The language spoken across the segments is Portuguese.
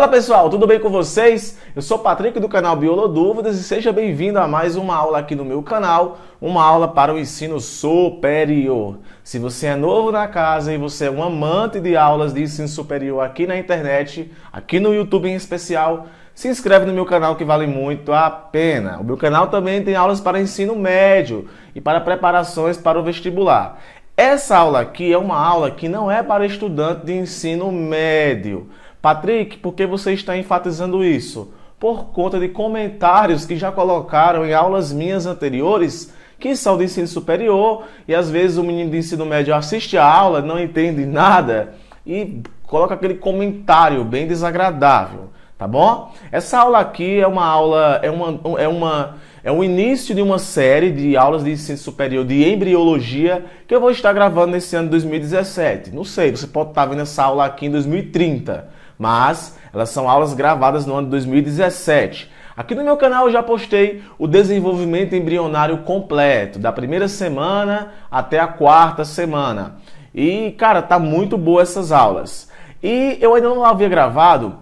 Fala pessoal, tudo bem com vocês? Eu sou Patrick do canal Biolo Dúvidas e seja bem-vindo a mais uma aula aqui no meu canal, uma aula para o ensino superior. Se você é novo na casa e você é um amante de aulas de ensino superior aqui na internet, aqui no YouTube em especial, se inscreve no meu canal que vale muito a pena. O meu canal também tem aulas para ensino médio e para preparações para o vestibular. Essa aula aqui é uma aula que não é para estudante de ensino médio Patrick, por que você está enfatizando isso? Por conta de comentários que já colocaram em aulas minhas anteriores que são de ensino superior e às vezes o menino de ensino médio assiste a aula, não entende nada e coloca aquele comentário bem desagradável, tá bom? Essa aula aqui é uma aula, é uma, é uma, é o início de uma série de aulas de ensino superior de embriologia que eu vou estar gravando nesse ano de 2017. Não sei, você pode estar vendo essa aula aqui em 2030 mas elas são aulas gravadas no ano de 2017. Aqui no meu canal eu já postei o desenvolvimento embrionário completo, da primeira semana até a quarta semana. E, cara, tá muito boa essas aulas. E eu ainda não havia gravado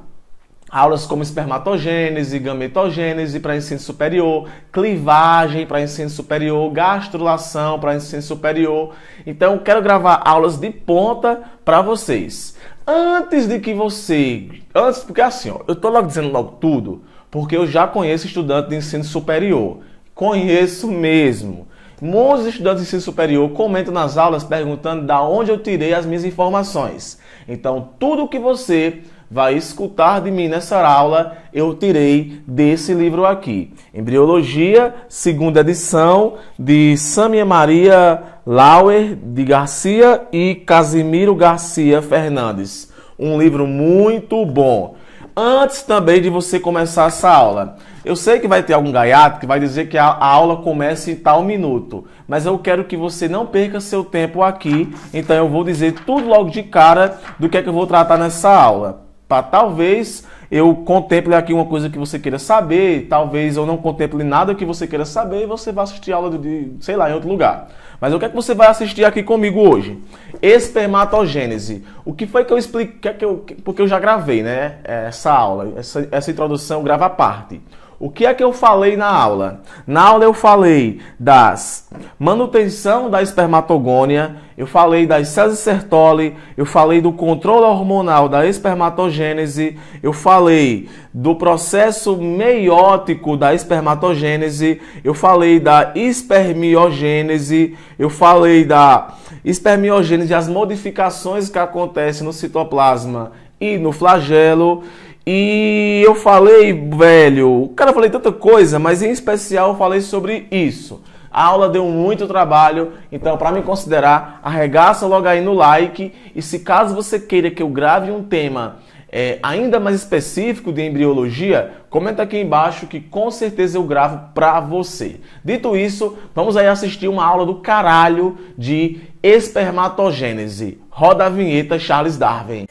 aulas como espermatogênese, gametogênese para ensino superior, clivagem para ensino superior, gastrulação para ensino superior. Então, quero gravar aulas de ponta para vocês. Antes de que você, antes porque assim, ó, eu tô logo dizendo logo tudo, porque eu já conheço estudante de ensino superior. Conheço mesmo. Muitos estudantes de ensino superior comentam nas aulas perguntando da onde eu tirei as minhas informações. Então, tudo que você vai escutar de mim nessa aula, eu tirei desse livro aqui. Embriologia, segunda edição, de Samia Maria Lauer de Garcia e Casimiro Garcia Fernandes. Um livro muito bom. Antes também de você começar essa aula, eu sei que vai ter algum gaiato que vai dizer que a, a aula começa em tal minuto, mas eu quero que você não perca seu tempo aqui, então eu vou dizer tudo logo de cara do que é que eu vou tratar nessa aula para talvez eu contemple aqui uma coisa que você queira saber, talvez eu não contemple nada que você queira saber e você vai assistir aula de, sei lá, em outro lugar. Mas o que é que você vai assistir aqui comigo hoje? Espermatogênese. O que foi que eu expliquei, que é que eu, porque eu já gravei, né, essa aula, essa, essa introdução, grava a parte. O que é que eu falei na aula? Na aula eu falei das manutenção da espermatogônia, eu falei das células Sertoli, eu falei do controle hormonal da espermatogênese, eu falei do processo meiótico da espermatogênese, eu falei da espermiogênese, eu falei da espermiogênese, as modificações que acontecem no citoplasma e no flagelo. E eu falei, velho, cara, eu falei tanta coisa, mas em especial eu falei sobre isso. A aula deu muito trabalho, então para me considerar, arregaça logo aí no like. E se caso você queira que eu grave um tema é, ainda mais específico de embriologia, comenta aqui embaixo que com certeza eu gravo para você. Dito isso, vamos aí assistir uma aula do caralho de espermatogênese. Roda a vinheta Charles Darwin.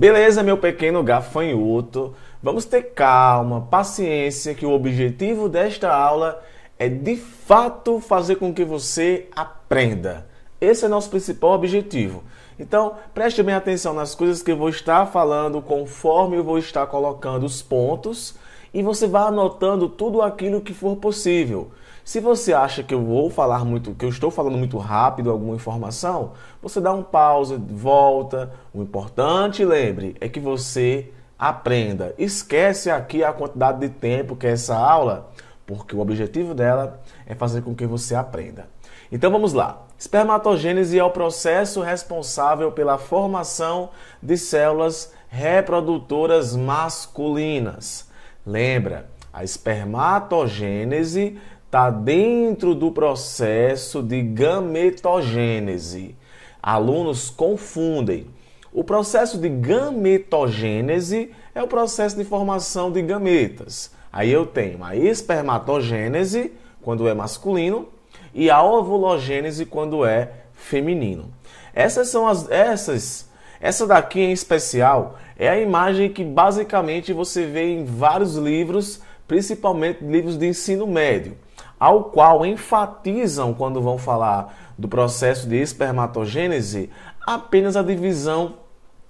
Beleza, meu pequeno gafanhoto? Vamos ter calma, paciência, que o objetivo desta aula é de fato fazer com que você aprenda. Esse é nosso principal objetivo. Então, preste bem atenção nas coisas que eu vou estar falando, conforme eu vou estar colocando os pontos, e você vai anotando tudo aquilo que for possível. Se você acha que eu vou falar muito, que eu estou falando muito rápido alguma informação, você dá um pausa, volta. O importante, lembre, é que você aprenda. Esquece aqui a quantidade de tempo que é essa aula, porque o objetivo dela é fazer com que você aprenda. Então vamos lá. Espermatogênese é o processo responsável pela formação de células reprodutoras masculinas. Lembra, a espermatogênese está dentro do processo de gametogênese. Alunos confundem. O processo de gametogênese é o processo de formação de gametas. Aí eu tenho a espermatogênese, quando é masculino, e a ovulogênese, quando é feminino. Essas são as. Essas, essa daqui em especial é a imagem que basicamente você vê em vários livros, principalmente livros de ensino médio ao qual enfatizam quando vão falar do processo de espermatogênese apenas a divisão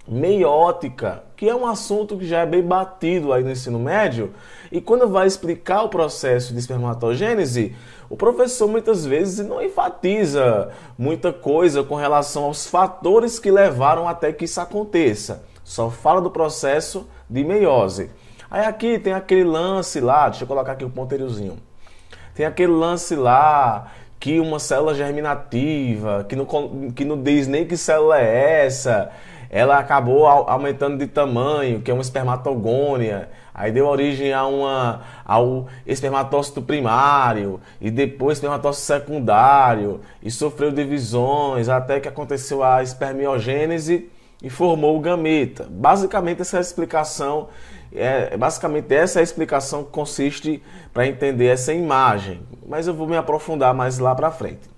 meiótica, que é um assunto que já é bem batido aí no ensino médio, e quando vai explicar o processo de espermatogênese, o professor muitas vezes não enfatiza muita coisa com relação aos fatores que levaram até que isso aconteça. Só fala do processo de meiose. Aí aqui tem aquele lance lá, deixa eu colocar aqui o um ponteirozinho tem aquele lance lá que uma célula germinativa, que não, que não diz nem que célula é essa, ela acabou aumentando de tamanho, que é uma espermatogônia, aí deu origem a uma, ao espermatócito primário, e depois espermatócito secundário, e sofreu divisões, até que aconteceu a espermiogênese e formou o gameta. Basicamente, essa é a explicação é, é, basicamente essa é a explicação que consiste para entender essa imagem, mas eu vou me aprofundar mais lá para frente.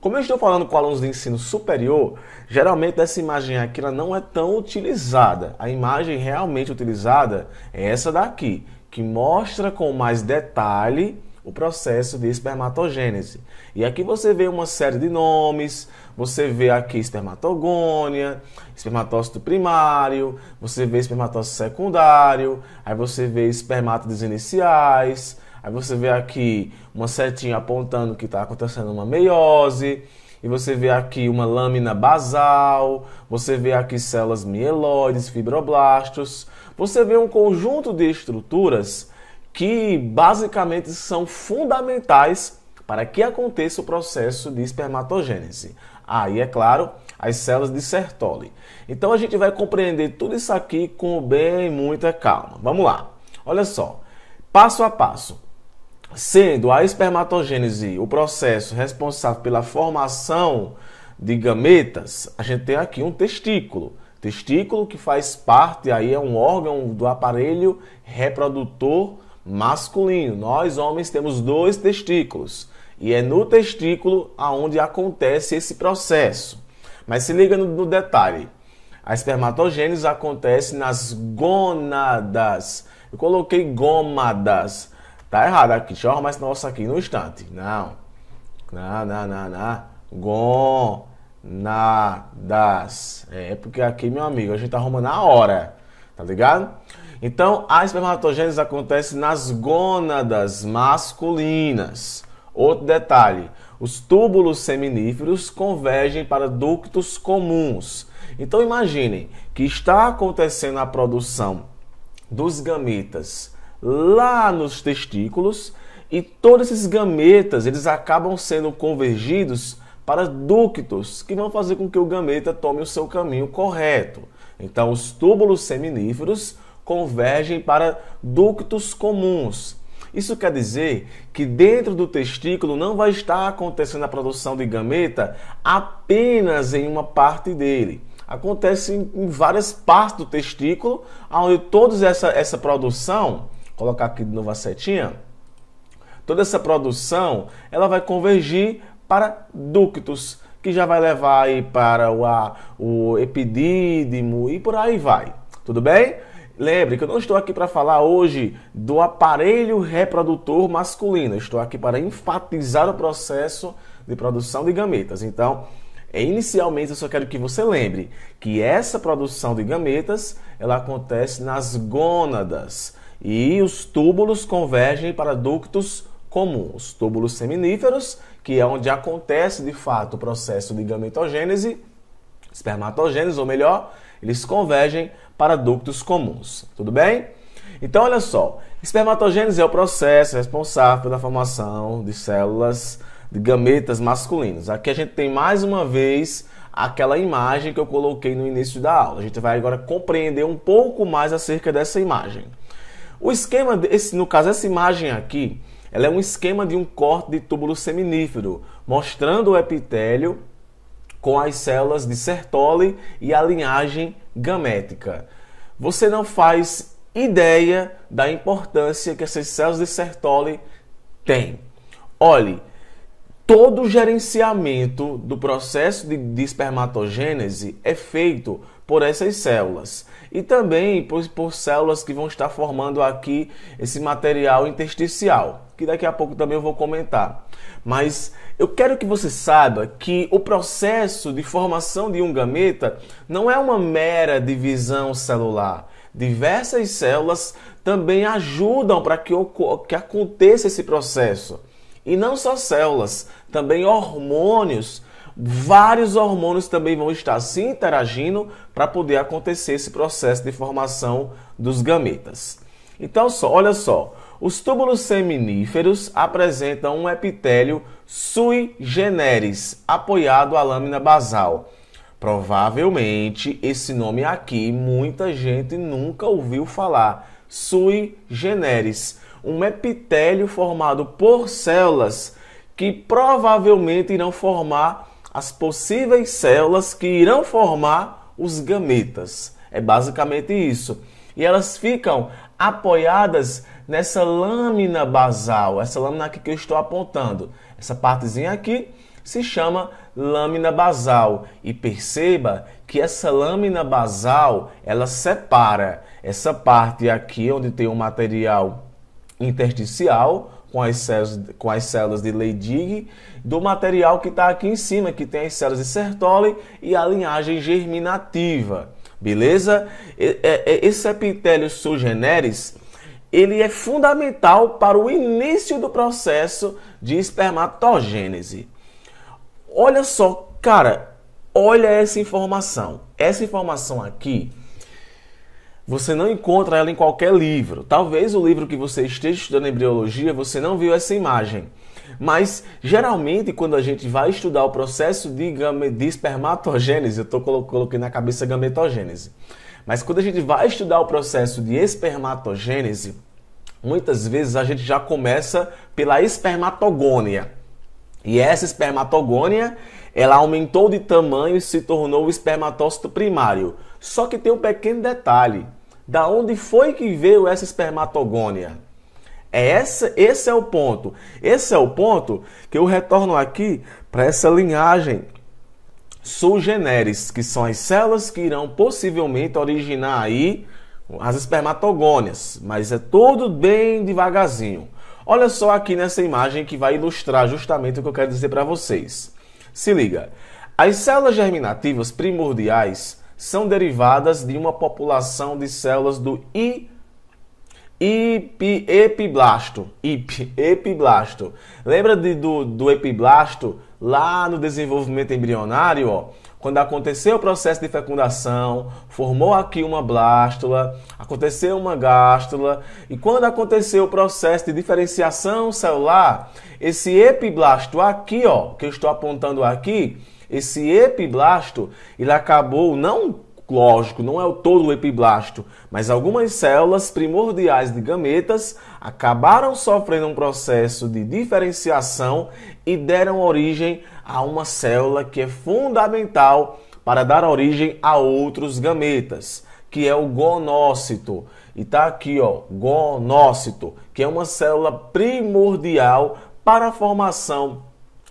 Como eu estou falando com alunos de ensino superior, geralmente essa imagem aqui ela não é tão utilizada. A imagem realmente utilizada é essa daqui, que mostra com mais detalhe o processo de espermatogênese. E aqui você vê uma série de nomes, você vê aqui espermatogônia, espermatócito primário, você vê espermatócito secundário, aí você vê espermátides iniciais, aí você vê aqui uma setinha apontando que está acontecendo uma meiose, e você vê aqui uma lâmina basal, você vê aqui células mieloides, fibroblastos, você vê um conjunto de estruturas que basicamente são fundamentais para que aconteça o processo de espermatogênese. Aí, ah, é claro, as células de Sertoli. Então a gente vai compreender tudo isso aqui com bem muita calma. Vamos lá. Olha só. Passo a passo. Sendo a espermatogênese o processo responsável pela formação de gametas, a gente tem aqui um testículo. Testículo que faz parte aí é um órgão do aparelho reprodutor masculino. Nós homens temos dois testículos. E é no testículo aonde acontece esse processo. Mas se liga no, no detalhe. A espermatogênese acontece nas gônadas. Eu coloquei gômadas. Tá errado aqui. Deixa eu arrumar esse nosso aqui no instante. Não. Não, não, não, não. Gônadas. É, é porque aqui, meu amigo, a gente tá arrumando na hora. Tá ligado? Então, a espermatogênese acontece nas gônadas masculinas. Outro detalhe: os túbulos seminíferos convergem para ductos comuns. Então imaginem que está acontecendo a produção dos gametas lá nos testículos e todos esses gametas eles acabam sendo convergidos para ductos que vão fazer com que o gameta tome o seu caminho correto. Então os túbulos seminíferos convergem para ductos comuns isso quer dizer que dentro do testículo não vai estar acontecendo a produção de gameta apenas em uma parte dele. Acontece em várias partes do testículo, onde toda essa, essa produção, colocar aqui de novo a setinha, toda essa produção ela vai convergir para ductos, que já vai levar aí para o, a, o epidídimo e por aí vai. Tudo bem? Lembre que eu não estou aqui para falar hoje do aparelho reprodutor masculino, eu estou aqui para enfatizar o processo de produção de gametas. Então, é, inicialmente eu só quero que você lembre que essa produção de gametas, ela acontece nas gônadas e os túbulos convergem para ductos comuns, túbulos seminíferos, que é onde acontece de fato o processo de gametogênese, espermatogênese, ou melhor, eles convergem para ductos comuns. Tudo bem? Então, olha só. Espermatogênese é o processo responsável pela formação de células de gametas masculinos. Aqui a gente tem mais uma vez aquela imagem que eu coloquei no início da aula. A gente vai agora compreender um pouco mais acerca dessa imagem. O esquema, desse, no caso, essa imagem aqui, ela é um esquema de um corte de túbulo seminífero, mostrando o epitélio com as células de Sertoli e a linhagem gamética. Você não faz ideia da importância que essas células de Sertoli têm. Olhe, todo o gerenciamento do processo de, de espermatogênese é feito por essas células e também por, por células que vão estar formando aqui esse material intersticial que daqui a pouco também eu vou comentar. Mas eu quero que você saiba que o processo de formação de um gameta não é uma mera divisão celular. Diversas células também ajudam para que, que aconteça esse processo. E não só células, também hormônios. Vários hormônios também vão estar se interagindo para poder acontecer esse processo de formação dos gametas. Então, só, olha só, os túbulos seminíferos apresentam um epitélio sui generis, apoiado à lâmina basal. Provavelmente esse nome aqui muita gente nunca ouviu falar. Sui generis, um epitélio formado por células que provavelmente irão formar as possíveis células que irão formar os gametas. É basicamente isso. E elas ficam apoiadas nessa lâmina basal, essa lâmina aqui que eu estou apontando. Essa partezinha aqui se chama lâmina basal e perceba que essa lâmina basal, ela separa essa parte aqui onde tem o um material intersticial com as células, com as células de Leydig do material que está aqui em cima, que tem as células de Sertoli e a linhagem germinativa. Beleza? É, é, esse epitélio sugeneris ele é fundamental para o início do processo de espermatogênese. Olha só, cara, olha essa informação. Essa informação aqui, você não encontra ela em qualquer livro. Talvez o livro que você esteja estudando embriologia, você não viu essa imagem. Mas geralmente, quando a gente vai estudar o processo de, game, de espermatogênese, eu tô coloquei na cabeça gametogênese. Mas quando a gente vai estudar o processo de espermatogênese, Muitas vezes a gente já começa pela espermatogônia. E essa espermatogônia, ela aumentou de tamanho e se tornou o espermatócito primário. Só que tem um pequeno detalhe. Da onde foi que veio essa espermatogônia? É essa, esse é o ponto. Esse é o ponto que eu retorno aqui para essa linhagem sugeneres generis, que são as células que irão possivelmente originar aí as espermatogônias, mas é todo bem devagarzinho. Olha só aqui nessa imagem que vai ilustrar justamente o que eu quero dizer para vocês. Se liga, as células germinativas primordiais são derivadas de uma população de células do I epiblasto. epiblasto. Lembra de, do, do epiblasto lá no desenvolvimento embrionário? Ó? Quando aconteceu o processo de fecundação, formou aqui uma blástula, aconteceu uma gástula, e quando aconteceu o processo de diferenciação celular, esse epiblasto aqui, ó, que eu estou apontando aqui, esse epiblasto, ele acabou não lógico, não é o todo o epiblasto, mas algumas células primordiais de gametas acabaram sofrendo um processo de diferenciação e deram origem a uma célula que é fundamental para dar origem a outros gametas, que é o gonócito. E tá aqui, ó, gonócito, que é uma célula primordial para a formação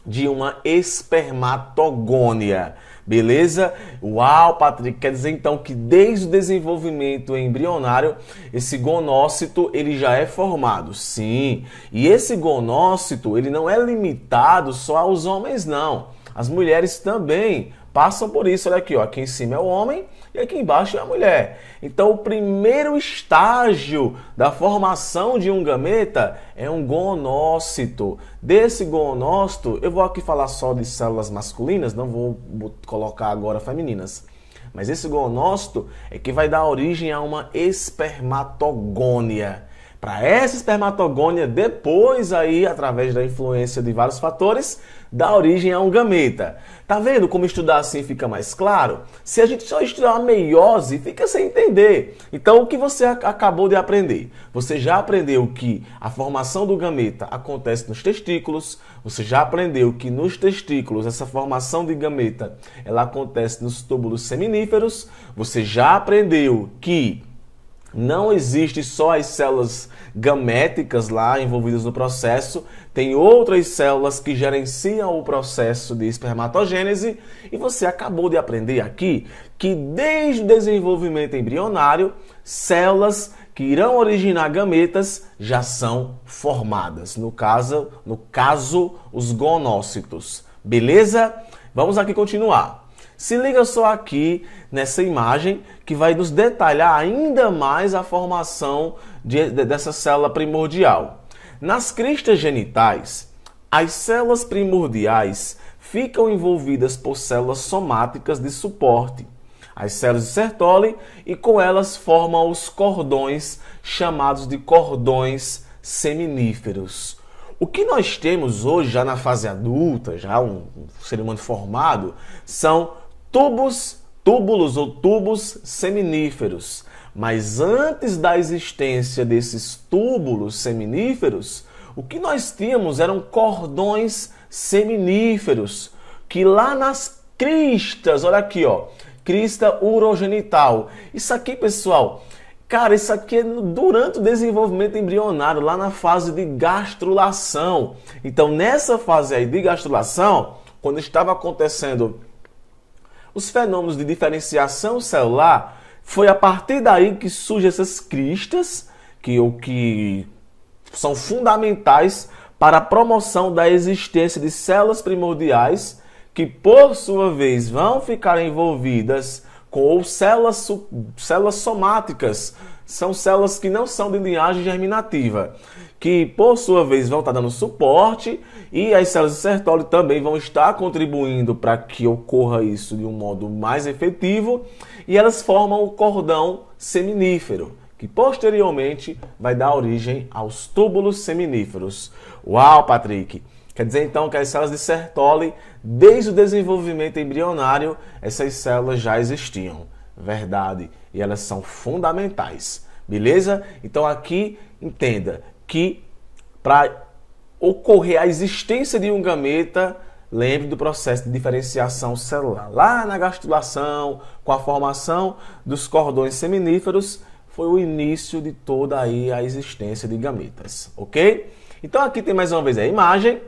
de uma espermatogônia. Beleza? Uau, Patrick, quer dizer então que desde o desenvolvimento embrionário, esse gonócito ele já é formado. Sim. E esse gonócito, ele não é limitado só aos homens não. As mulheres também passam por isso. Olha aqui, ó, aqui em cima é o homem e aqui embaixo é a mulher. Então, o primeiro estágio da formação de um gameta é um gonócito. Desse gonócito, eu vou aqui falar só de células masculinas, não vou colocar agora femininas. Mas esse gonócito é que vai dar origem a uma espermatogônia para essa espermatogônia, depois aí, através da influência de vários fatores, dá origem a um gameta. Tá vendo como estudar assim fica mais claro? Se a gente só estudar a meiose, fica sem entender. Então, o que você acabou de aprender? Você já aprendeu que a formação do gameta acontece nos testículos, você já aprendeu que nos testículos essa formação de gameta, ela acontece nos túbulos seminíferos, você já aprendeu que não existe só as células gaméticas lá envolvidas no processo, tem outras células que gerenciam o processo de espermatogênese e você acabou de aprender aqui que desde o desenvolvimento embrionário, células que irão originar gametas já são formadas. No caso, no caso os gonócitos. Beleza? Vamos aqui continuar. Se liga só aqui nessa imagem que vai nos detalhar ainda mais a formação de, de, dessa célula primordial. Nas cristas genitais, as células primordiais ficam envolvidas por células somáticas de suporte, as células de Sertoli, e com elas formam os cordões, chamados de cordões seminíferos. O que nós temos hoje, já na fase adulta, já um ser humano formado, são tubos, túbulos ou tubos seminíferos. Mas antes da existência desses túbulos seminíferos, o que nós tínhamos eram cordões seminíferos, que lá nas cristas, olha aqui, ó, crista urogenital. Isso aqui, pessoal, cara, isso aqui é durante o desenvolvimento embrionário, lá na fase de gastrulação. Então, nessa fase aí de gastrulação, quando estava acontecendo os fenômenos de diferenciação celular, foi a partir daí que surgem essas cristas, que, o que são fundamentais para a promoção da existência de células primordiais, que por sua vez vão ficar envolvidas com células, células somáticas, são células que não são de linhagem germinativa que por sua vez vão estar tá dando suporte e as células de Sertoli também vão estar contribuindo para que ocorra isso de um modo mais efetivo e elas formam o cordão seminífero, que posteriormente vai dar origem aos túbulos seminíferos. Uau, Patrick! Quer dizer então que as células de Sertoli, desde o desenvolvimento embrionário, essas células já existiam. Verdade, e elas são fundamentais. Beleza? Então aqui entenda que para ocorrer a existência de um gameta, lembre do processo de diferenciação celular. Lá na gastrulação, com a formação dos cordões seminíferos, foi o início de toda aí a existência de gametas, ok? Então aqui tem mais uma vez a imagem,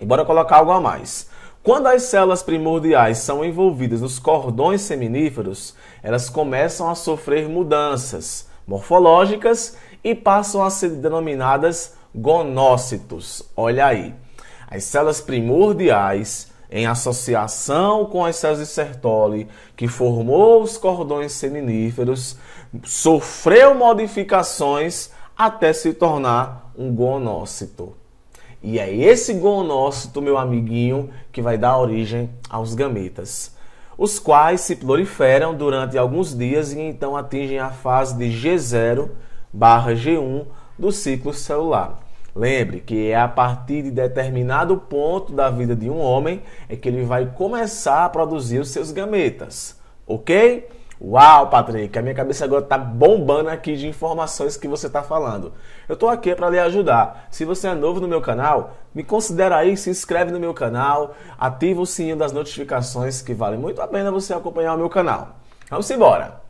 e bora colocar algo a mais. Quando as células primordiais são envolvidas nos cordões seminíferos, elas começam a sofrer mudanças morfológicas e passam a ser denominadas gonócitos. Olha aí. As células primordiais, em associação com as células de Sertoli, que formou os cordões seminíferos, sofreu modificações até se tornar um gonócito. E é esse gonócito, meu amiguinho, que vai dar origem aos gametas, os quais se proliferam durante alguns dias e então atingem a fase de G0 barra G1 do ciclo celular. Lembre que é a partir de determinado ponto da vida de um homem é que ele vai começar a produzir os seus gametas, ok? Uau, Patrick, a minha cabeça agora tá bombando aqui de informações que você está falando. Eu estou aqui para lhe ajudar. Se você é novo no meu canal, me considera aí, se inscreve no meu canal, ativa o sininho das notificações que vale muito a pena você acompanhar o meu canal. Vamos embora.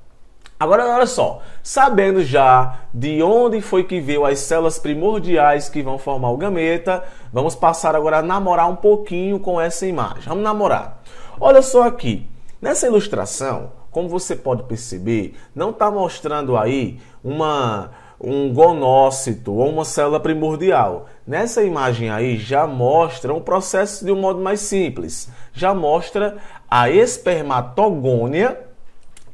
Agora olha só, sabendo já de onde foi que veio as células primordiais que vão formar o gameta, vamos passar agora a namorar um pouquinho com essa imagem. Vamos namorar. Olha só aqui, nessa ilustração, como você pode perceber, não está mostrando aí uma um gonócito ou uma célula primordial. Nessa imagem aí já mostra um processo de um modo mais simples. Já mostra a espermatogônia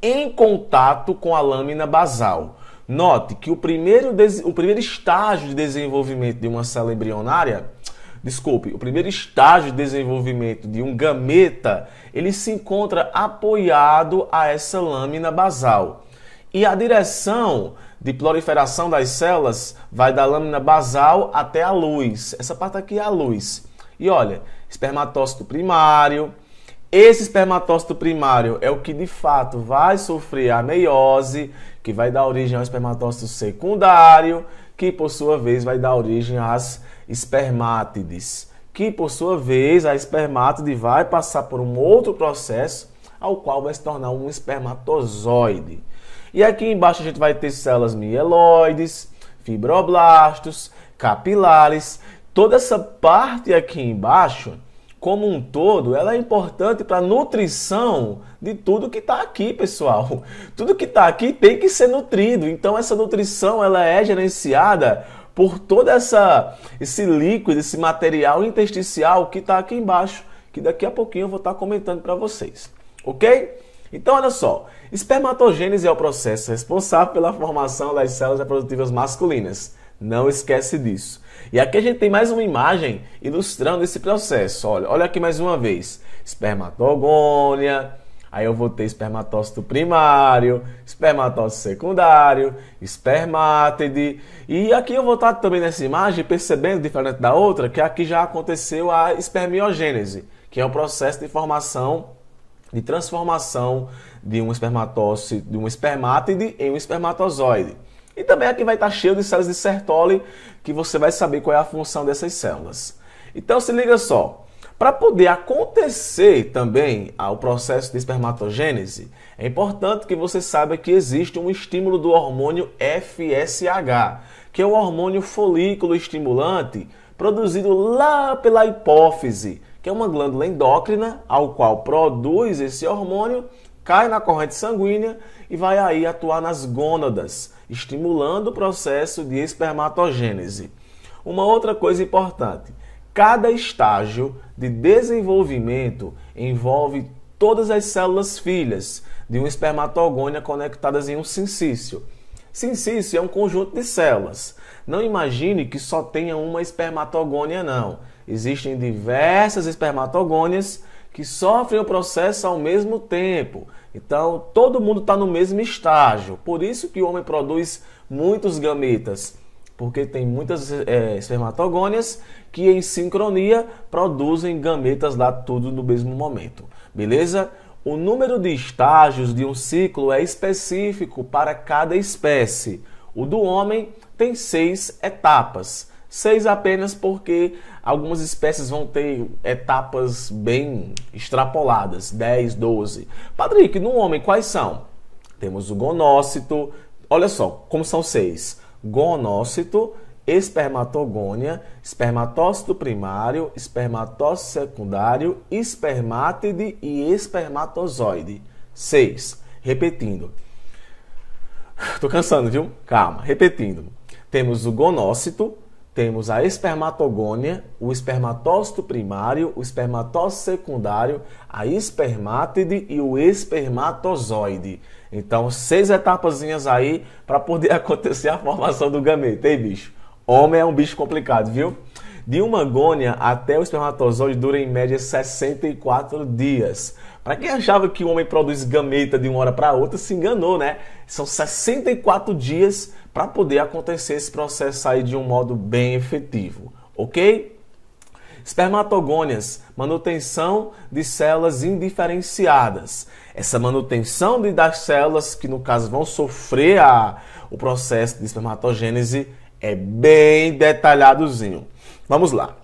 em contato com a lâmina basal. Note que o primeiro, o primeiro estágio de desenvolvimento de uma célula embrionária, desculpe, o primeiro estágio de desenvolvimento de um gameta, ele se encontra apoiado a essa lâmina basal. E a direção de proliferação das células vai da lâmina basal até a luz. Essa parte aqui é a luz. E olha, espermatócito primário, esse espermatócito primário é o que de fato vai sofrer a meiose, que vai dar origem ao espermatócito secundário, que por sua vez vai dar origem às espermátides, que por sua vez a espermátide vai passar por um outro processo ao qual vai se tornar um espermatozoide. E aqui embaixo a gente vai ter células mieloides, fibroblastos, capilares, toda essa parte aqui embaixo como um todo, ela é importante para a nutrição de tudo que está aqui, pessoal. Tudo que está aqui tem que ser nutrido. Então essa nutrição ela é gerenciada por todo essa, esse líquido, esse material intersticial que está aqui embaixo, que daqui a pouquinho eu vou estar tá comentando para vocês, ok? Então olha só, espermatogênese é o processo responsável pela formação das células reprodutivas masculinas. Não esquece disso. E aqui a gente tem mais uma imagem ilustrando esse processo. Olha, olha aqui mais uma vez. Espermatogônia, Aí eu vou ter espermatócito primário, espermatócito secundário, espermátide. E aqui eu vou estar também nessa imagem percebendo, diferente da outra, que aqui já aconteceu a espermiogênese, que é o processo de formação, de transformação de um espermatócito, de um espermátide em um espermatozoide. E também aqui vai estar cheio de células de Sertoli, que você vai saber qual é a função dessas células. Então se liga só. Para poder acontecer também o processo de espermatogênese, é importante que você saiba que existe um estímulo do hormônio FSH, que é o hormônio folículo estimulante produzido lá pela hipófise, que é uma glândula endócrina, ao qual produz esse hormônio, cai na corrente sanguínea e vai aí atuar nas gônadas, estimulando o processo de espermatogênese. Uma outra coisa importante: cada estágio de desenvolvimento envolve todas as células filhas de uma espermatogônia conectadas em um sincício. Sincício é um conjunto de células. Não imagine que só tenha uma espermatogônia, não. Existem diversas espermatogônias que sofrem o processo ao mesmo tempo. Então, todo mundo está no mesmo estágio. Por isso que o homem produz muitos gametas, porque tem muitas é, espermatogônias que em sincronia produzem gametas lá tudo no mesmo momento. Beleza? O número de estágios de um ciclo é específico para cada espécie. O do homem tem seis etapas seis apenas porque algumas espécies vão ter etapas bem extrapoladas 10, 12. Patrick, no homem, quais são? Temos o gonócito, olha só como são seis: gonócito, espermatogônia, espermatócito primário, espermatócito secundário, espermátide e espermatozoide. Seis. Repetindo. Tô cansando, viu? Calma. Repetindo. Temos o gonócito, temos a espermatogônia, o espermatócito primário, o espermatócito secundário, a espermátide e o espermatozoide. Então, seis etapazinhas aí para poder acontecer a formação do gameta, hein, bicho? Homem é um bicho complicado, viu? de uma gônia até o espermatozoide dura em média 64 dias. Para quem achava que o homem produz gameta de uma hora para outra, se enganou, né? São 64 dias para poder acontecer esse processo aí de um modo bem efetivo, ok? Espermatogônias, manutenção de células indiferenciadas. Essa manutenção de, das células, que no caso vão sofrer a, o processo de espermatogênese, é bem detalhadozinho. Vamos lá.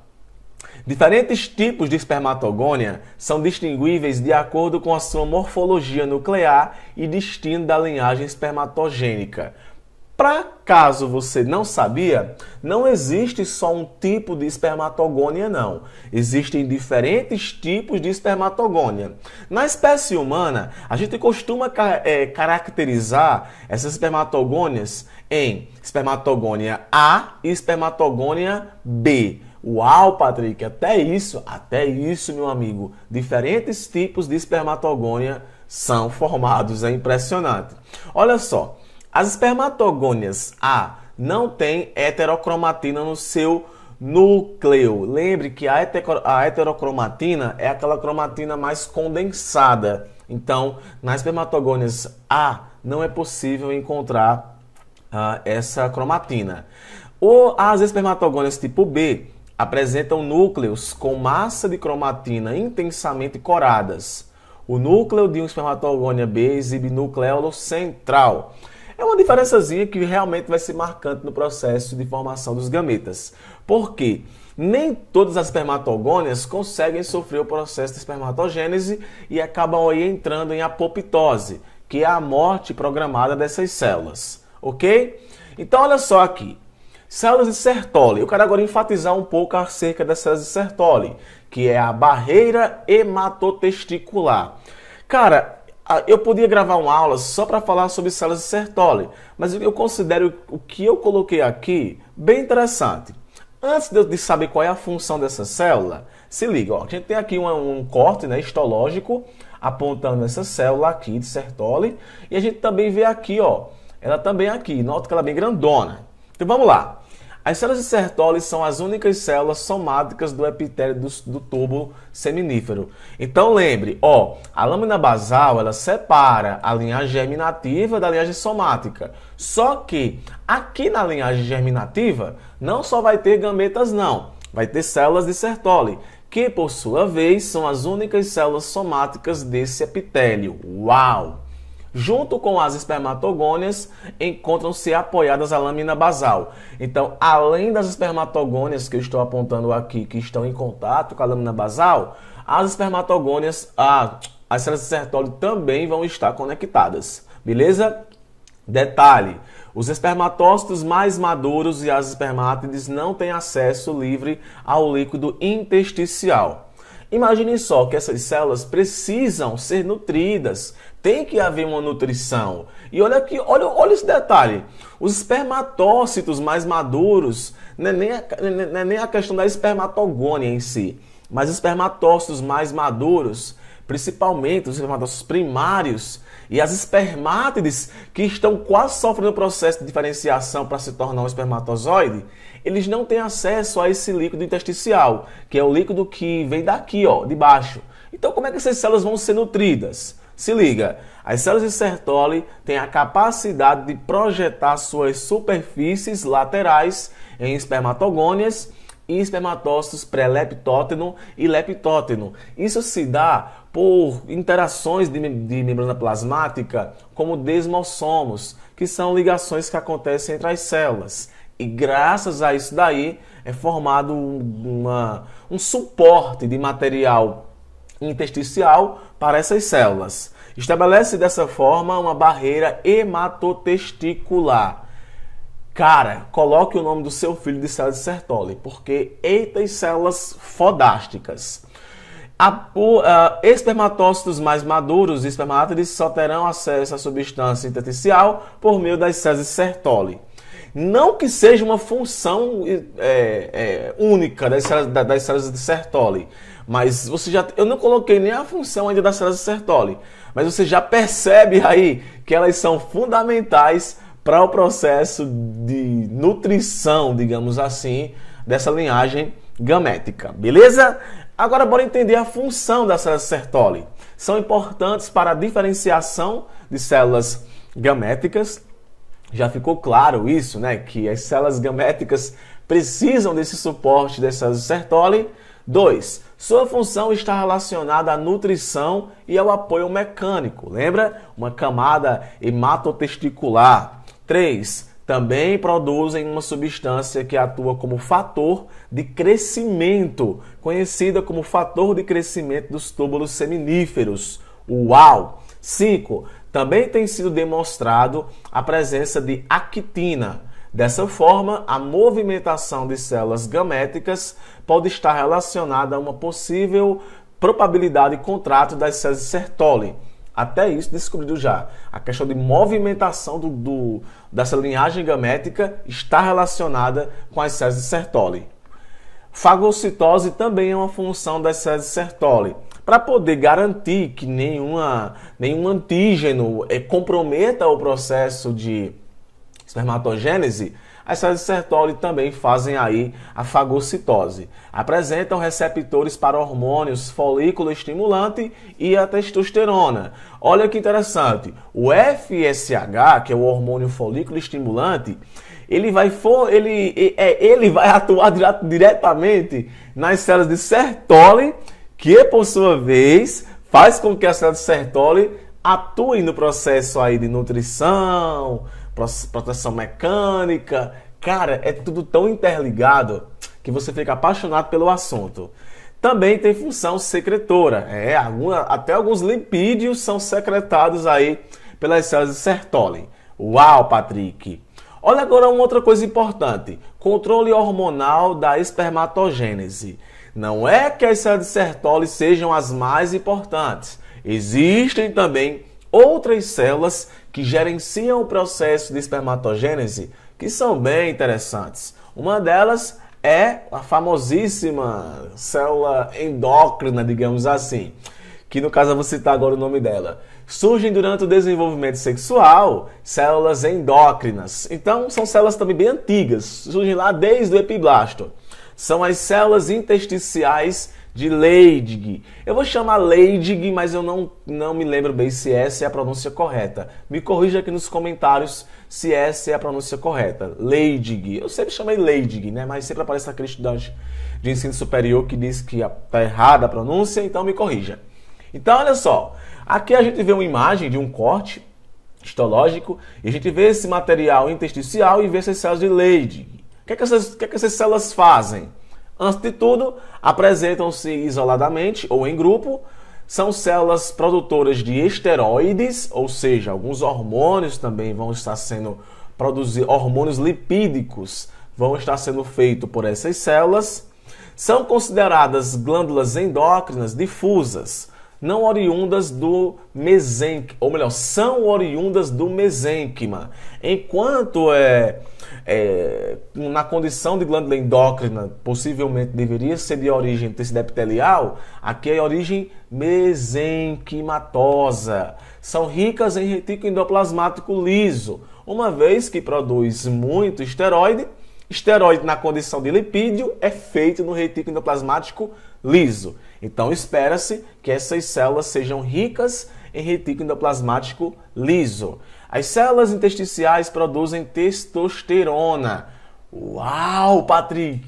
Diferentes tipos de espermatogônia são distinguíveis de acordo com a sua morfologia nuclear e destino da linhagem espermatogênica. Para caso você não sabia, não existe só um tipo de espermatogônia não. Existem diferentes tipos de espermatogônia. Na espécie humana, a gente costuma é, caracterizar essas espermatogônias em espermatogônia A e espermatogônia B. Uau, Patrick, até isso, até isso, meu amigo. Diferentes tipos de espermatogônia são formados, é impressionante. Olha só, as espermatogônias A não têm heterocromatina no seu núcleo. Lembre que a, a heterocromatina é aquela cromatina mais condensada. Então, nas espermatogônias A não é possível encontrar ah, essa cromatina. Ou as espermatogônias tipo B apresentam núcleos com massa de cromatina intensamente coradas. O núcleo de uma espermatogônia B exibe nucleolo central. É uma diferençazinha que realmente vai ser marcante no processo de formação dos gametas. Por quê? Nem todas as espermatogônias conseguem sofrer o processo de espermatogênese e acabam aí entrando em apoptose, que é a morte programada dessas células ok? Então, olha só aqui. Células de Sertoli. Eu quero agora enfatizar um pouco acerca das células de Sertoli, que é a barreira hematotesticular. Cara, eu podia gravar uma aula só para falar sobre células de Sertoli, mas eu considero o que eu coloquei aqui bem interessante. Antes de saber qual é a função dessa célula, se liga, ó, a gente tem aqui um, um corte né, histológico apontando essa célula aqui de Sertoli, e a gente também vê aqui, ó, ela também é aqui. Nota que ela é bem grandona. Então vamos lá. As células de Sertoli são as únicas células somáticas do epitélio do, do tubo seminífero. Então lembre, ó, a lâmina basal ela separa a linhagem germinativa da linhagem somática. Só que aqui na linhagem germinativa não só vai ter gametas não, vai ter células de Sertoli, que por sua vez são as únicas células somáticas desse epitélio. Uau! junto com as espermatogônias, encontram-se apoiadas a lâmina basal. Então, além das espermatogônias que eu estou apontando aqui, que estão em contato com a lâmina basal, as espermatogônias, ah, as células de Sertoli também vão estar conectadas, beleza? Detalhe: os espermatócitos mais maduros e as espermátides não têm acesso livre ao líquido intersticial. Imaginem só que essas células precisam ser nutridas, tem que haver uma nutrição. E olha aqui, olha, olha esse detalhe. Os espermatócitos mais maduros, não é nem a, não é né, né, nem a questão da espermatogônia em si, mas espermatócitos mais maduros, principalmente os espermatócitos primários e as espermátides que estão quase sofrendo o processo de diferenciação para se tornar um espermatozoide, eles não têm acesso a esse líquido intersticial, que é o líquido que vem daqui, ó, de baixo. Então, como é que essas células vão ser nutridas? Se liga, as células de Sertoli têm a capacidade de projetar suas superfícies laterais em espermatogônias e espermatócitos pré-leptóteno e leptóteno. Isso se dá por interações de, de membrana plasmática, como desmossomos, que são ligações que acontecem entre as células. E graças a isso daí é formado uma, um suporte de material intersticial para essas células. Estabelece dessa forma uma barreira hematotesticular. Cara, coloque o nome do seu filho de células de Sertoli, porque eitas células fodásticas. A, uh, espermatócitos mais maduros e espermátides só terão acesso à substância intersticial por meio das células de Sertoli. Não que seja uma função é, é, única das células, das células de Sertoli, mas você já. Eu não coloquei nem a função ainda das células de Sertoli, mas você já percebe aí que elas são fundamentais para o processo de nutrição, digamos assim, dessa linhagem gamética, beleza? Agora bora entender a função das células de Sertoli. São importantes para a diferenciação de células gaméticas já ficou claro isso, né? Que as células gaméticas precisam desse suporte dessas células Sertoli. 2. Sua função está relacionada à nutrição e ao apoio mecânico. Lembra? Uma camada hematotesticular. 3. Também produzem uma substância que atua como fator de crescimento, conhecida como fator de crescimento dos túbulos seminíferos. Uau! 5 também tem sido demonstrado a presença de actina. Dessa forma, a movimentação de células gaméticas pode estar relacionada a uma possível probabilidade de contrato das células Sertoli. Até isso descobrido já. A questão de movimentação do, do, dessa linhagem gamética está relacionada com as células Sertoli. Fagocitose também é uma função das células Sertoli para poder garantir que nenhuma, nenhum antígeno eh, comprometa o processo de espermatogênese, as células de Sertoli também fazem aí a fagocitose. Apresentam receptores para hormônios folículo estimulante e a testosterona. Olha que interessante, o FSH, que é o hormônio folículo estimulante, ele vai, for, ele, é, ele vai atuar diretamente nas células de Sertoli que por sua vez faz com que a cidade de Sertoli atue no processo aí de nutrição, proteção mecânica. Cara, é tudo tão interligado que você fica apaixonado pelo assunto. Também tem função secretora. É, alguma, até alguns lipídios são secretados aí pelas células de Sertoli. Uau, Patrick! Olha agora uma outra coisa importante: controle hormonal da espermatogênese. Não é que as células de Sertoli sejam as mais importantes. Existem também outras células que gerenciam o processo de espermatogênese que são bem interessantes. Uma delas é a famosíssima célula endócrina, digamos assim, que no caso eu vou citar agora o nome dela. Surgem durante o desenvolvimento sexual células endócrinas. Então, são células também bem antigas, surgem lá desde o epiblasto são as células intersticiais de Leydig. Eu vou chamar Leydig, mas eu não, não me lembro bem se essa é a pronúncia correta. Me corrija aqui nos comentários se essa é a pronúncia correta. Leydig. Eu sempre chamei Leydig, né? Mas sempre aparece aquele estudante de ensino superior que diz que está errada a pronúncia, então me corrija. Então, olha só. Aqui a gente vê uma imagem de um corte histológico e a gente vê esse material intersticial e vê essas células de Leydig que, é que, essas, que, é que essas células fazem? Antes de tudo, apresentam-se isoladamente ou em grupo, são células produtoras de esteroides, ou seja, alguns hormônios também vão estar sendo produzidos, hormônios lipídicos vão estar sendo feitos por essas células. São consideradas glândulas endócrinas difusas não oriundas do mesenque, ou melhor, são oriundas do mesênquima. Enquanto é, é, na condição de glândula endócrina, possivelmente deveria ser de origem tecido aqui é origem mesenquimatosa. São ricas em retículo endoplasmático liso, uma vez que produz muito esteroide. Esteroide na condição de lipídio é feito no retículo endoplasmático liso. Então espera-se que essas células sejam ricas em retículo endoplasmático liso. As células intersticiais produzem testosterona. Uau, Patrick!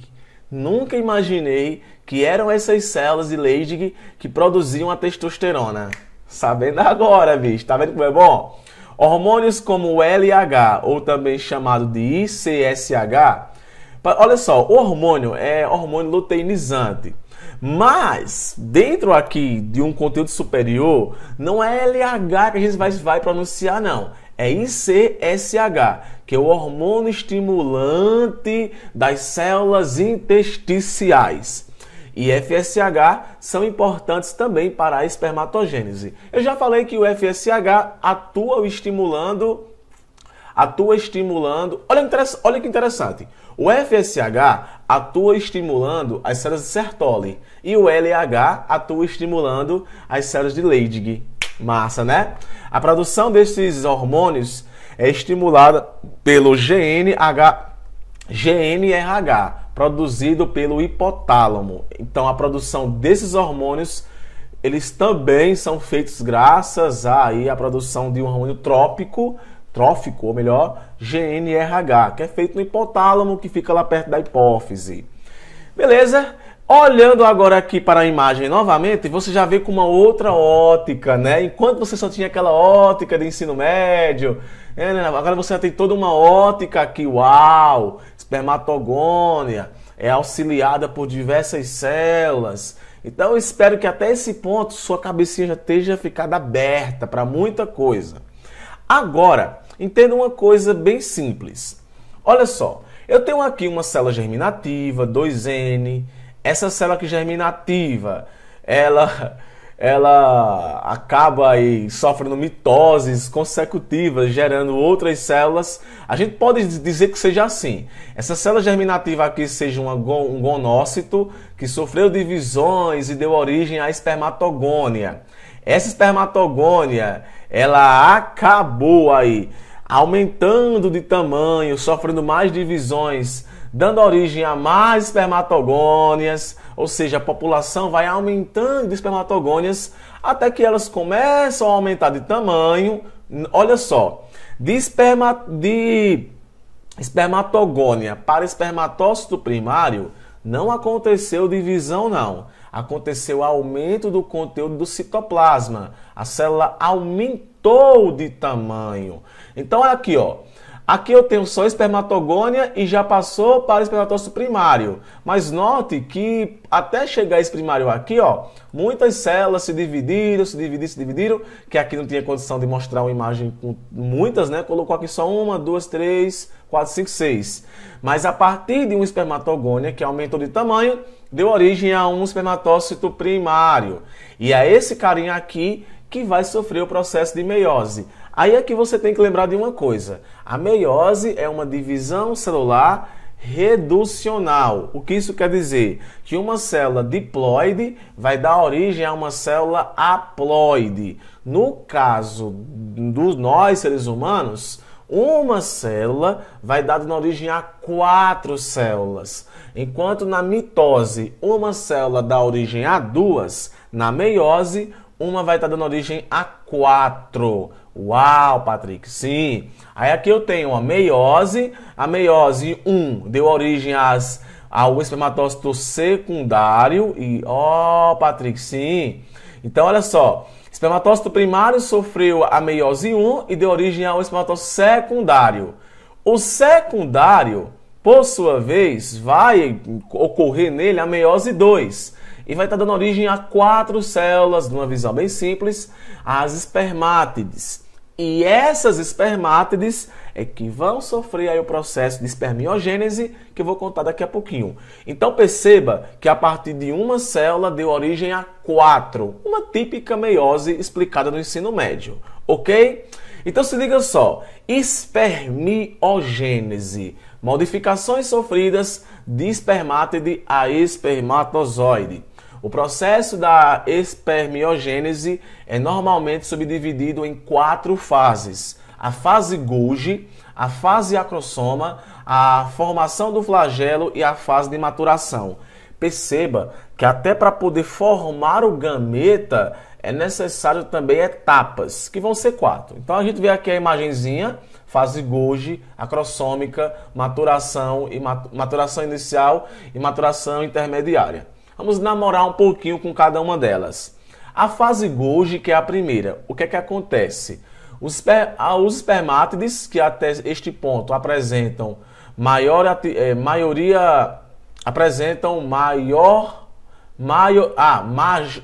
Nunca imaginei que eram essas células de Leydig que produziam a testosterona. Sabendo agora, bicho, tá vendo como é bom? Hormônios como o LH, ou também chamado de ICSH, olha só, o hormônio é hormônio luteinizante. Mas, dentro aqui de um conteúdo superior, não é LH que a gente vai, vai pronunciar, não. É ICSH, que é o hormônio estimulante das células intesticiais e FSH são importantes também para a espermatogênese. Eu já falei que o FSH atua estimulando atua estimulando. Olha, olha que interessante. O FSH atua estimulando as células de Sertoli, e o LH atua estimulando as células de Leydig. Massa, né? A produção desses hormônios é estimulada pelo GNH, GNRH, produzido pelo hipotálamo. Então, a produção desses hormônios eles também são feitos graças a aí, a produção de um hormônio trópico, trófico, ou melhor, GNRH, que é feito no hipotálamo, que fica lá perto da hipófise. Beleza? Olhando agora aqui para a imagem novamente, você já vê com uma outra ótica, né? Enquanto você só tinha aquela ótica de ensino médio, é, né? agora você já tem toda uma ótica aqui, uau! Espermatogônia é auxiliada por diversas células. Então espero que até esse ponto sua cabecinha já esteja ficada aberta para muita coisa. Agora, entenda uma coisa bem simples. Olha só, eu tenho aqui uma célula germinativa, 2N, essa célula que germina é ativa, ela ela acaba aí sofrendo mitoses consecutivas, gerando outras células. A gente pode dizer que seja assim. Essa célula germinativa aqui seja uma, um gonócito que sofreu divisões e deu origem à espermatogônia. Essa espermatogônia, ela acabou aí aumentando de tamanho, sofrendo mais divisões, dando origem a mais espermatogônias, ou seja, a população vai aumentando de espermatogônias até que elas começam a aumentar de tamanho. Olha só, de, esperma, de espermatogônia para espermatócito primário, não aconteceu divisão, não. Aconteceu aumento do conteúdo do citoplasma. A célula aumentou de tamanho. Então, olha aqui, ó. Aqui eu tenho só espermatogônia e já passou para espermatócito primário. Mas note que até chegar esse primário aqui, ó, muitas células se dividiram, se dividiram, se dividiram, que aqui não tinha condição de mostrar uma imagem com muitas, né? Colocou aqui só uma, duas, três, quatro, cinco, seis. Mas a partir de um espermatogônia que aumentou de tamanho, deu origem a um espermatócito primário. E é esse carinha aqui que vai sofrer o processo de meiose. Aí é que você tem que lembrar de uma coisa: a meiose é uma divisão celular reducional. O que isso quer dizer? Que uma célula diploide vai dar origem a uma célula haploide. No caso dos nós seres humanos, uma célula vai dar origem a quatro células. Enquanto na mitose, uma célula dá origem a duas, na meiose, uma vai estar dando origem a quatro. Uau, Patrick, sim. Aí aqui eu tenho a meiose. A meiose 1 deu origem às, ao espermatócito secundário. E, ó, oh, Patrick, sim. Então, olha só. Espermatócito primário sofreu a meiose 1 e deu origem ao espermatócito secundário. O secundário, por sua vez, vai ocorrer nele a meiose 2 e vai estar tá dando origem a quatro células, numa visão bem simples, as espermátides. E essas espermátides é que vão sofrer aí o processo de espermiogênese, que eu vou contar daqui a pouquinho. Então perceba que a partir de uma célula deu origem a quatro, uma típica meiose explicada no ensino médio, ok? Então se liga só, espermiogênese, modificações sofridas de espermátide a espermatozoide. O processo da espermiogênese é normalmente subdividido em quatro fases: a fase Golgi, a fase acrossoma, a formação do flagelo e a fase de maturação. Perceba que até para poder formar o gameta é necessário também etapas, que vão ser quatro. Então a gente vê aqui a imagenzinha, fase Golgi, acrossômica, maturação e maturação inicial e maturação intermediária. Vamos namorar um pouquinho com cada uma delas. A fase Golgi, que é a primeira, o que é que acontece? Os, esper os espermátides, que até este ponto apresentam maior, é, maioria apresentam maior, maior, ah, maj,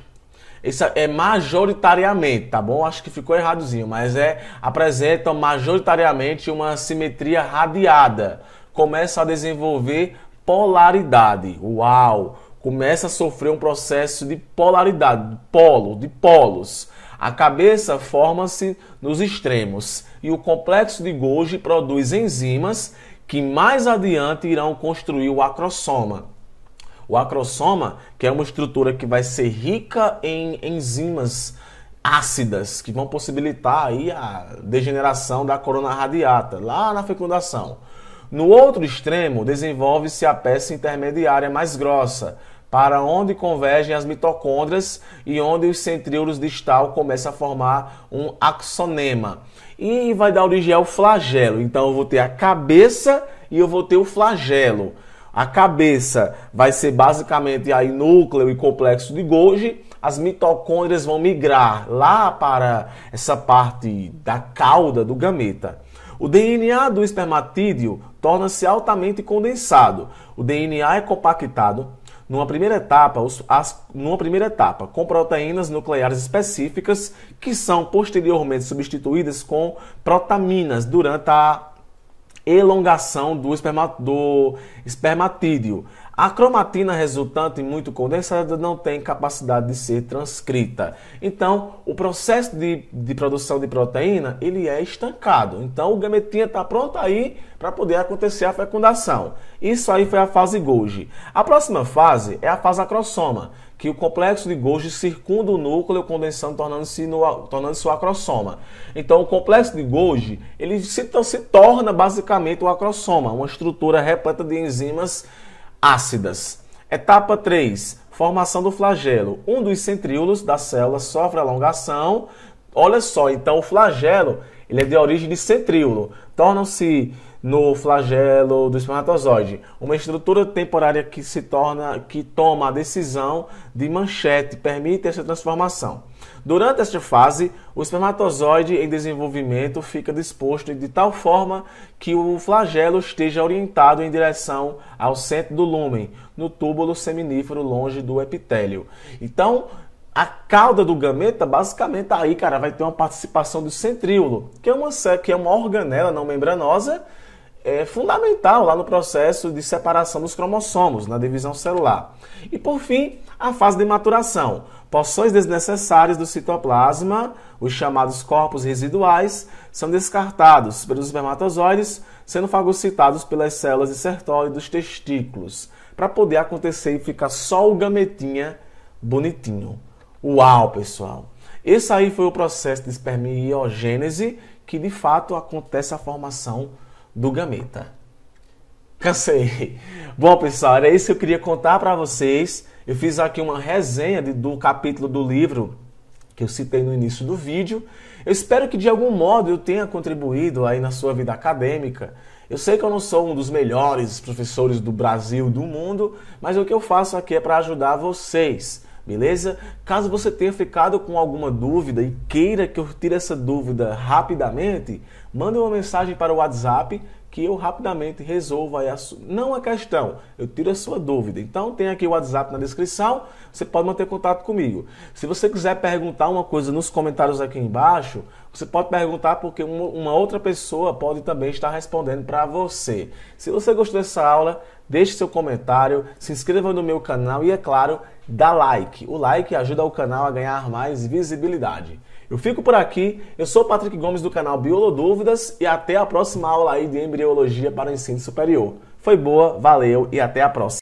isso é majoritariamente, tá bom? Acho que ficou erradozinho, mas é apresentam majoritariamente uma simetria radiada. Começa a desenvolver polaridade. Uau! começa a sofrer um processo de polaridade, polo, de polos. A cabeça forma-se nos extremos e o complexo de Golgi produz enzimas que mais adiante irão construir o acrossoma. O acrossoma, que é uma estrutura que vai ser rica em enzimas ácidas que vão possibilitar aí a degeneração da corona radiata lá na fecundação. No outro extremo, desenvolve-se a peça intermediária mais grossa, para onde convergem as mitocôndrias e onde os centríolos distal começam a formar um axonema. E vai dar origem ao flagelo. Então eu vou ter a cabeça e eu vou ter o flagelo. A cabeça vai ser basicamente aí núcleo e complexo de Golgi. As mitocôndrias vão migrar lá para essa parte da cauda do gameta. O DNA do espermatídeo torna-se altamente condensado. O DNA é compactado, numa primeira etapa, os, as, numa primeira etapa, com proteínas nucleares específicas que são posteriormente substituídas com protaminas durante a elongação do, esperma, do espermatídeo. A cromatina resultante muito condensada não tem capacidade de ser transcrita. Então, o processo de, de produção de proteína ele é estancado. Então, o gametinha está pronto aí para poder acontecer a fecundação. Isso aí foi a fase Golgi. A próxima fase é a fase acrossoma, que o complexo de Golgi circunda o núcleo condensando, tornando-se tornando-se o acrossoma. Então, o complexo de Golgi ele se, se torna basicamente o acrossoma, uma estrutura repleta de enzimas ácidas. Etapa 3. Formação do flagelo. Um dos centríolos da célula sofre alongação. Olha só, então o flagelo ele é de origem de centríolo. Tornam-se no flagelo do espermatozoide, uma estrutura temporária que se torna que toma a decisão de manchete permite essa transformação. Durante esta fase, o espermatozoide em desenvolvimento fica disposto de tal forma que o flagelo esteja orientado em direção ao centro do lúmen, no túbulo seminífero longe do epitélio. Então, a cauda do gameta, basicamente aí, cara, vai ter uma participação do centríolo, que é uma, que é uma organela não membranosa, é fundamental lá no processo de separação dos cromossomos, na divisão celular. E por fim, a fase de maturação. Porções desnecessárias do citoplasma, os chamados corpos residuais, são descartados pelos espermatozoides, sendo fagocitados pelas células de Sertoli dos testículos, para poder acontecer e ficar só o gametinha bonitinho. Uau, pessoal! Esse aí foi o processo de espermiogênese que de fato acontece a formação do gameta. Cansei. Bom, pessoal, era isso que eu queria contar para vocês eu fiz aqui uma resenha de, do capítulo do livro que eu citei no início do vídeo. Eu espero que de algum modo eu tenha contribuído aí na sua vida acadêmica. Eu sei que eu não sou um dos melhores professores do Brasil, do mundo, mas o que eu faço aqui é para ajudar vocês, beleza? Caso você tenha ficado com alguma dúvida e queira que eu tire essa dúvida rapidamente, manda uma mensagem para o WhatsApp que eu rapidamente resolva aí a não a questão, eu tiro a sua dúvida. Então tem aqui o WhatsApp na descrição, você pode manter contato comigo. Se você quiser perguntar uma coisa nos comentários aqui embaixo, você pode perguntar porque uma outra pessoa pode também estar respondendo para você. Se você gostou dessa aula, deixe seu comentário, se inscreva no meu canal e, é claro, dá like. O like ajuda o canal a ganhar mais visibilidade. Eu fico por aqui. Eu sou o Patrick Gomes do canal Biolodúvidas e até a próxima aula aí de embriologia para o ensino superior. Foi boa, valeu e até a próxima.